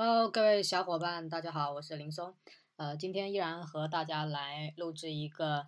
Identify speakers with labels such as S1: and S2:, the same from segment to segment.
S1: Hello，各位小伙伴，大家好，我是林松。呃，今天依然和大家来录制一个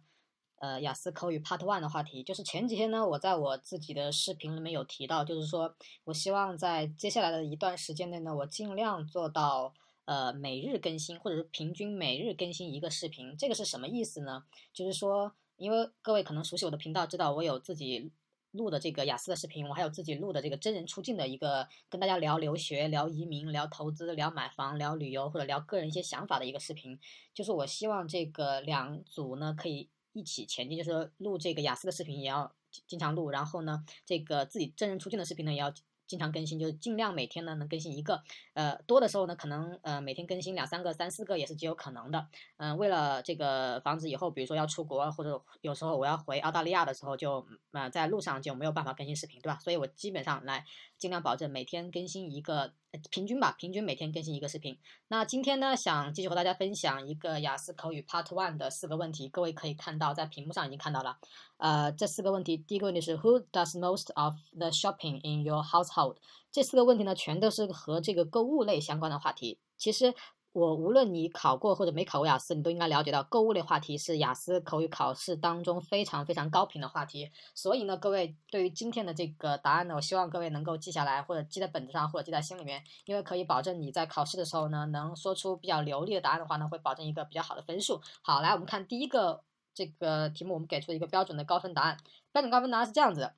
S1: 呃雅思口语 Part One 的话题。就是前几天呢，我在我自己的视频里面有提到，就是说我希望在接下来的一段时间内呢，我尽量做到呃每日更新，或者是平均每日更新一个视频。这个是什么意思呢？就是说，因为各位可能熟悉我的频道，知道我有自己。录的这个雅思的视频，我还有自己录的这个真人出镜的一个跟大家聊留学、聊移民、聊投资、聊买房、聊旅游或者聊个人一些想法的一个视频。就是我希望这个两组呢可以一起前进，就是录这个雅思的视频也要经常录，然后呢这个自己真人出镜的视频呢也要经常更新，就是尽量每天呢能更新一个。呃，多的时候呢，可能呃每天更新两三个、三四个也是极有可能的。嗯，为了这个防止以后，比如说要出国或者有时候我要回澳大利亚的时候，就呃在路上就没有办法更新视频，对吧？所以我基本上来尽量保证每天更新一个平均吧，平均每天更新一个视频。那今天呢，想继续和大家分享一个雅思口语 Part One 的四个问题，各位可以看到在屏幕上已经看到了。呃，这四个问题，第一个问题是 Who does most of the shopping in your household？这四个问题呢，全都是和这个购物类相关的话题。其实，我无论你考过或者没考过雅思，你都应该了解到，购物类话题是雅思口语考试当中非常非常高频的话题。所以呢，各位对于今天的这个答案呢，我希望各位能够记下来，或者记在本子上，或者记在心里面，因为可以保证你在考试的时候呢，能说出比较流利的答案的话呢，会保证一个比较好的分数。好，来我们看第一个这个题目，我们给出一个标准的高分答案。标准高分答案是这样子的。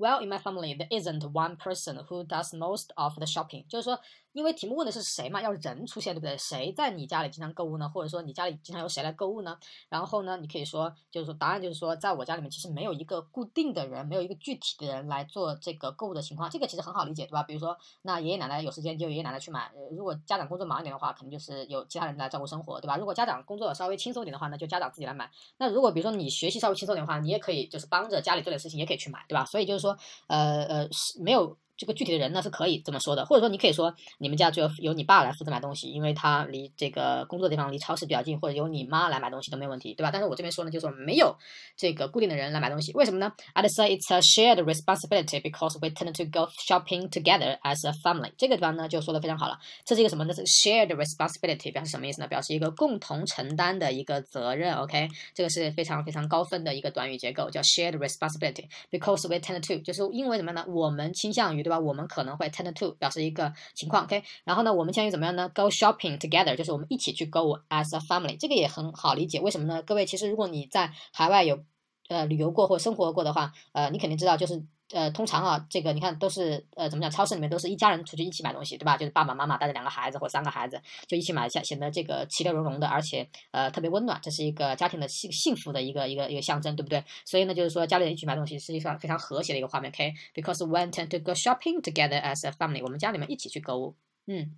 S1: Well, in my family, there isn't one person who does most of the 就是说。因为题目问的是谁嘛，要人出现，对不对？谁在你家里经常购物呢？或者说你家里经常由谁来购物呢？然后呢，你可以说，就是说答案就是说，在我家里面其实没有一个固定的人，没有一个具体的人来做这个购物的情况。这个其实很好理解，对吧？比如说，那爷爷奶奶有时间就爷爷奶奶去买。如果家长工作忙一点的话，肯定就是有其他人来照顾生活，对吧？如果家长工作稍微轻松一点的话，那就家长自己来买。那如果比如说你学习稍微轻松点的话，你也可以就是帮着家里做点事情，也可以去买，对吧？所以就是说，呃呃，是没有。这个具体的人呢是可以这么说的，或者说你可以说你们家就由你爸来负责买东西，因为他离这个工作地方离超市比较近，或者由你妈来买东西都没有问题，对吧？但是我这边说呢，就是说没有这个固定的人来买东西，为什么呢？I'd say it's a shared responsibility because we tend to go shopping together as a family。这个地方呢就说的非常好了，这是一个什么呢？是 shared responsibility 表示什么意思呢？表示一个共同承担的一个责任。OK，这个是非常非常高分的一个短语结构，叫 shared responsibility because we tend to，就是因为什么呢？我们倾向于对吧？我们可能会 tend to 表示一个情况，OK。然后呢，我们将于怎么样呢？Go shopping together，就是我们一起去购物 as a family。这个也很好理解，为什么呢？各位，其实如果你在海外有，呃，旅游过或生活过的话，呃，你肯定知道，就是。呃，通常啊，这个你看都是呃，怎么讲？超市里面都是一家人出去一起买东西，对吧？就是爸爸妈妈带着两个孩子或三个孩子，就一起买一下，显得这个其乐融融的，而且呃特别温暖，这是一个家庭的幸幸福的一个一个一个象征，对不对？所以呢，就是说家里人一起买东西，实际上非常和谐的一个画面。o k b e c a u s e one tend to go shopping together as a family，我们家里面一起去购物。嗯，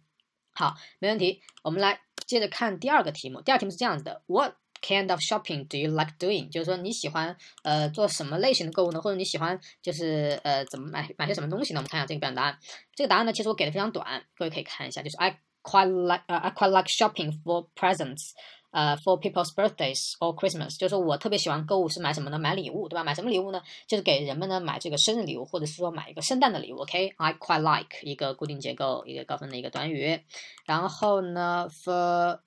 S1: 好，没问题。我们来接着看第二个题目。第二题目是这样子的：What Kind of shopping do you like doing？就是说你喜欢呃做什么类型的购物呢？或者你喜欢就是呃怎么买买些什么东西呢？我们看一下这个表达，这个答案呢，其实我给的非常短，各位可以看一下，就是 I quite like 呃 I quite like shopping for presents，呃 for people's birthdays or Christmas。就是说我特别喜欢购物是买什么呢？买礼物，对吧？买什么礼物呢？就是给人们呢买这个生日礼物，或者是说买一个圣诞的礼物。Okay，I quite like 一个固定结构，一个高分的一个短语。然后呢，for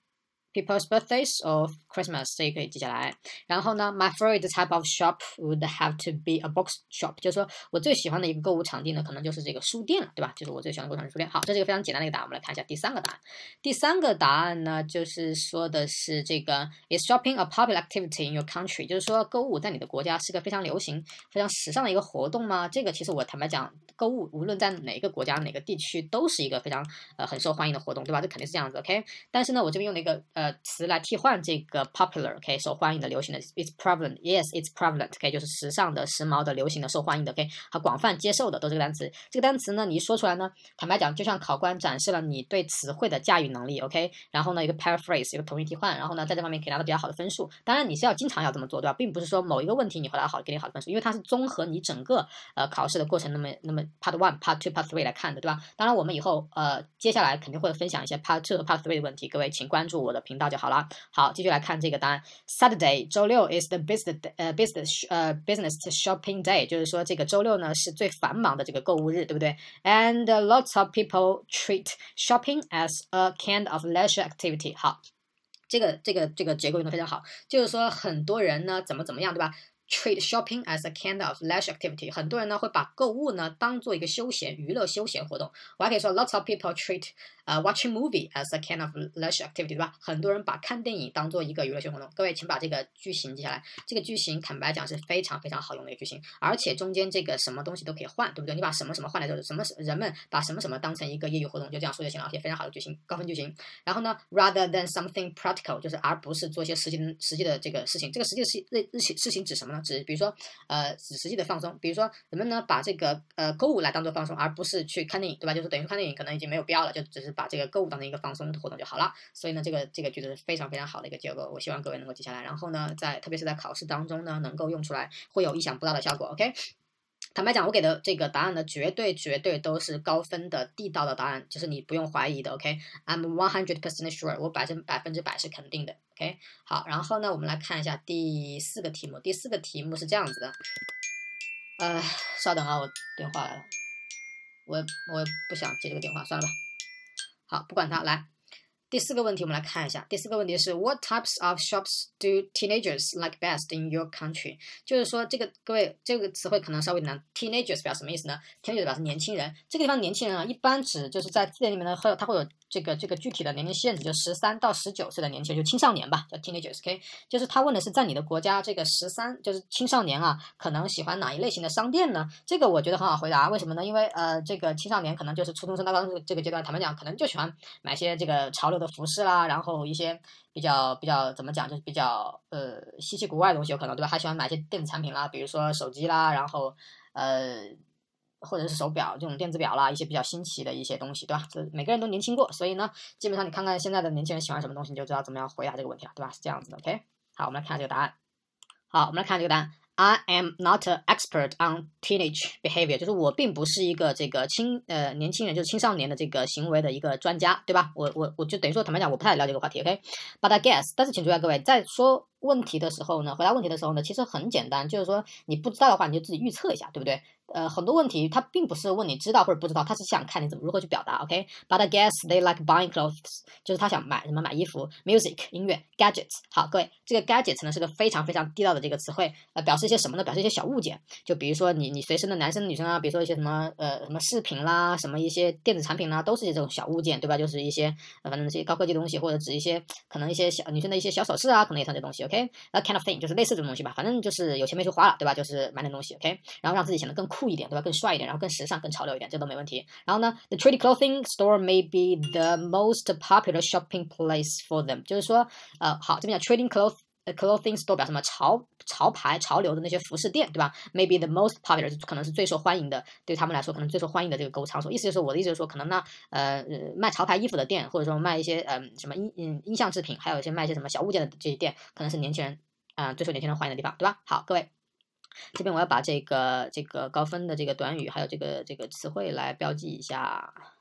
S1: People's birthdays or Christmas，这也可以记下来。然后呢，My favorite type of shop would have to be a book shop，就是说我最喜欢的一个购物场地呢，可能就是这个书店了，对吧？就是我最喜欢的购物地。书店。好，这是一个非常简单的一个答案。我们来看一下第三个答案。第三个答案呢，就是说的是这个 Is shopping a popular activity in your country？就是说购物在你的国家是个非常流行、非常时尚的一个活动吗？这个其实我坦白讲。购物无论在哪个国家哪个地区都是一个非常呃很受欢迎的活动，对吧？这肯定是这样子，OK。但是呢，我这边用了一个呃词来替换这个 popular，OK，受欢迎的、流行的，it's prevalent，yes，it's prevalent，OK，就是时尚的、时髦的、流行的、受欢迎的，OK，和广泛接受的都是这个单词。这个单词呢，你一说出来呢，坦白讲，就像考官展示了你对词汇的驾驭能力，OK。然后呢，一个 paraphrase，一个同义替换，然后呢，在这方面可以拿到比较好的分数。当然，你是要经常要这么做，对吧？并不是说某一个问题你回答好给你好的分数，因为它是综合你整个呃考试的过程，那么那么。Part one, Part two, Part three 来看的，对吧？当然，我们以后呃接下来肯定会分享一些 Part two, 和 Part three 的问题，各位请关注我的频道就好了。好，继续来看这个答案。Saturday，周六 is the busiest 呃 business 呃 business shopping day，就是说这个周六呢是最繁忙的这个购物日，对不对？And lots of people treat shopping as a kind of leisure activity。好，这个这个这个结构用的非常好，就是说很多人呢怎么怎么样，对吧？Treat shopping as a kind of leisure activity. 很多人呢会把购物呢当做一个休闲娱乐休闲活动。我还可以说，lots of people treat. 呃，watching movie as a kind of leisure activity，对吧？很多人把看电影当做一个娱乐性活动。各位，请把这个句型记下来。这个句型，坦白讲是非常非常好用的一个句型，而且中间这个什么东西都可以换，对不对？你把什么什么换来着？什么人们把什么什么当成一个业余活动，就这样说就行了。而且非常好的句型，高分句型。然后呢，rather than something practical，就是而不是做一些实际实际的这个事情。这个实际的事事情指什么呢？指比如说，呃，指实际的放松。比如说，人们呢把这个呃购物来当做放松，而不是去看电影，对吧？就是等于看电影可能已经没有必要了，就只是。把这个购物当成一个放松的活动就好了。所以呢，这个这个句子是非常非常好的一个结构，我希望各位能够记下来。然后呢，在特别是在考试当中呢，能够用出来，会有意想不到的效果。OK，坦白讲，我给的这个答案呢，绝对绝对都是高分的地道的答案，就是你不用怀疑的。OK，I'm one hundred percent sure，我百分百分之百是肯定的。OK，好，然后呢，我们来看一下第四个题目。第四个题目是这样子的，呃，稍等啊，我电话来了，我我不想接这个电话，算了吧。好，不管它，来第四个问题，我们来看一下。第四个问题是：What types of shops do teenagers like best in your country？就是说，这个各位，这个词汇可能稍微难。Teenagers 表示什么意思呢？Teenagers 表示年轻人。这个地方年轻人啊，一般指就是在字典里面呢，会有它会有。这个这个具体的年龄限制就十三到十九岁的年轻人，就青少年吧，叫 T e e N a g e 九四 K，就是他问的是在你的国家这个十三就是青少年啊，可能喜欢哪一类型的商店呢？这个我觉得很好回答，为什么呢？因为呃，这个青少年可能就是初中生到高中这个阶段，坦白讲，可能就喜欢买些这个潮流的服饰啦，然后一些比较比较怎么讲，就是比较呃稀奇古怪的东西，有可能对吧？还喜欢买些电子产品啦，比如说手机啦，然后呃。或者是手表这种电子表啦，一些比较新奇的一些东西，对吧？这每个人都年轻过，所以呢，基本上你看看现在的年轻人喜欢什么东西，你就知道怎么样回答这个问题了，对吧？是这样子，OK 的。好，我们来看下这个答案。好，我们来看这个答案。I am not expert on teenage behavior，就是我并不是一个这个青呃年轻人，就是青少年的这个行为的一个专家，对吧？我我我就等于说，坦白讲，我不太了解这个话题。OK。But I guess，但是请注意啊，各位在说。问题的时候呢，回答问题的时候呢，其实很简单，就是说你不知道的话，你就自己预测一下，对不对？呃，很多问题它并不是问你知道或者不知道，他是想看你怎么如何去表达。OK，But I guess they like buying clothes，就是他想买什么买衣服？Music 音乐，Gadgets 好，各位，这个 Gadgets 呢是个非常非常地道的这个词汇，呃，表示一些什么呢？表示一些小物件，就比如说你你随身的男生女生啊，比如说一些什么呃什么饰品啦，什么一些电子产品啦，都是些这种小物件，对吧？就是一些反正这些高科技东西，或者指一些可能一些小女生的一些小首饰啊，可能也算这东西。Okay, a kind of thing 就是类似这种东西吧，反正就是有钱没处花了，对吧？就是买点东西 o k 然后让自己显得更酷一点，对吧？更帅一点，然后更时尚、更潮流一点，这都没问题。然后呢，the trendy clothing store may be the most popular shopping place for them。就是说，呃，好，这边叫 trading cloth。e s 呃，clothing store 表什么潮潮牌潮流的那些服饰店，对吧？Maybe the most popular 可能是最受欢迎的，对他们来说可能最受欢迎的这个购物场所。意思就是我的意思就是说，可能呢，呃，卖潮牌衣服的店，或者说卖一些嗯什么音嗯音像制品，还有一些卖一些什么小物件的这些店，可能是年轻人啊最受年轻人欢迎的地方，对吧？好，各位，这边我要把这个这个高分的这个短语还有这个这个词汇来标记一下。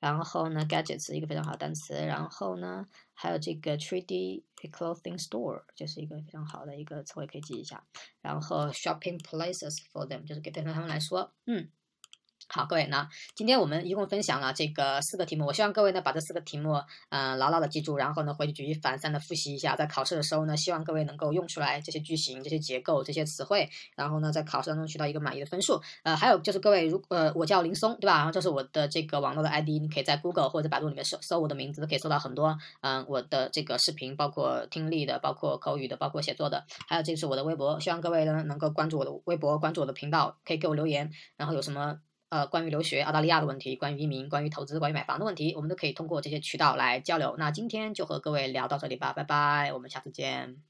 S1: 然后呢，gadgets 一个非常好的单词。然后呢，还有这个 three D clothing store 就是一个非常好的一个词汇，可以记一下。然后 shopping places for them 就是给对方他们来说，嗯。好，各位，那今天我们一共分享了这个四个题目，我希望各位呢把这四个题目，嗯，牢牢的记住，然后呢回去举一反三的复习一下，在考试的时候呢，希望各位能够用出来这些句型、这些结构、这些词汇，然后呢在考试当中取到一个满意的分数。呃，还有就是各位，如呃，我叫林松，对吧？然后这是我的这个网络的 ID，你可以在 Google 或者百度里面搜搜我的名字，可以搜到很多，嗯，我的这个视频，包括听力的，包括口语的，包括写作的，还有这个是我的微博，希望各位呢能够关注我的微博，关注我的频道，可以给我留言，然后有什么。呃，关于留学澳大利亚的问题，关于移民，关于投资，关于买房的问题，我们都可以通过这些渠道来交流。那今天就和各位聊到这里吧，拜拜，我们下次见。